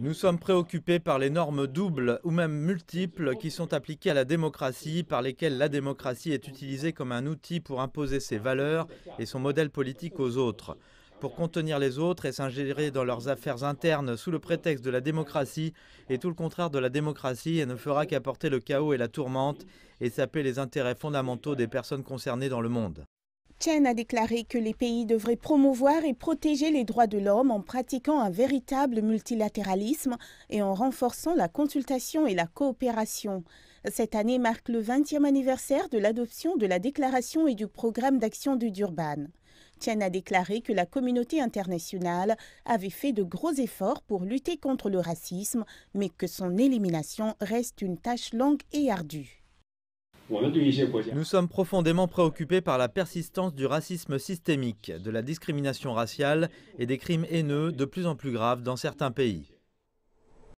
Nous sommes préoccupés par les normes doubles ou même multiples qui sont appliquées à la démocratie, par lesquelles la démocratie est utilisée comme un outil pour imposer ses valeurs et son modèle politique aux autres. Pour contenir les autres et s'ingérer dans leurs affaires internes sous le prétexte de la démocratie et tout le contraire de la démocratie et ne fera qu'apporter le chaos et la tourmente et saper les intérêts fondamentaux des personnes concernées dans le monde. Chen a déclaré que les pays devraient promouvoir et protéger les droits de l'homme en pratiquant un véritable multilatéralisme et en renforçant la consultation et la coopération. Cette année marque le 20e anniversaire de l'adoption de la déclaration et du programme d'action de Durban. Chen a déclaré que la communauté internationale avait fait de gros efforts pour lutter contre le racisme, mais que son élimination reste une tâche longue et ardue. Nous sommes profondément préoccupés par la persistance du racisme systémique, de la discrimination raciale et des crimes haineux de plus en plus graves dans certains pays.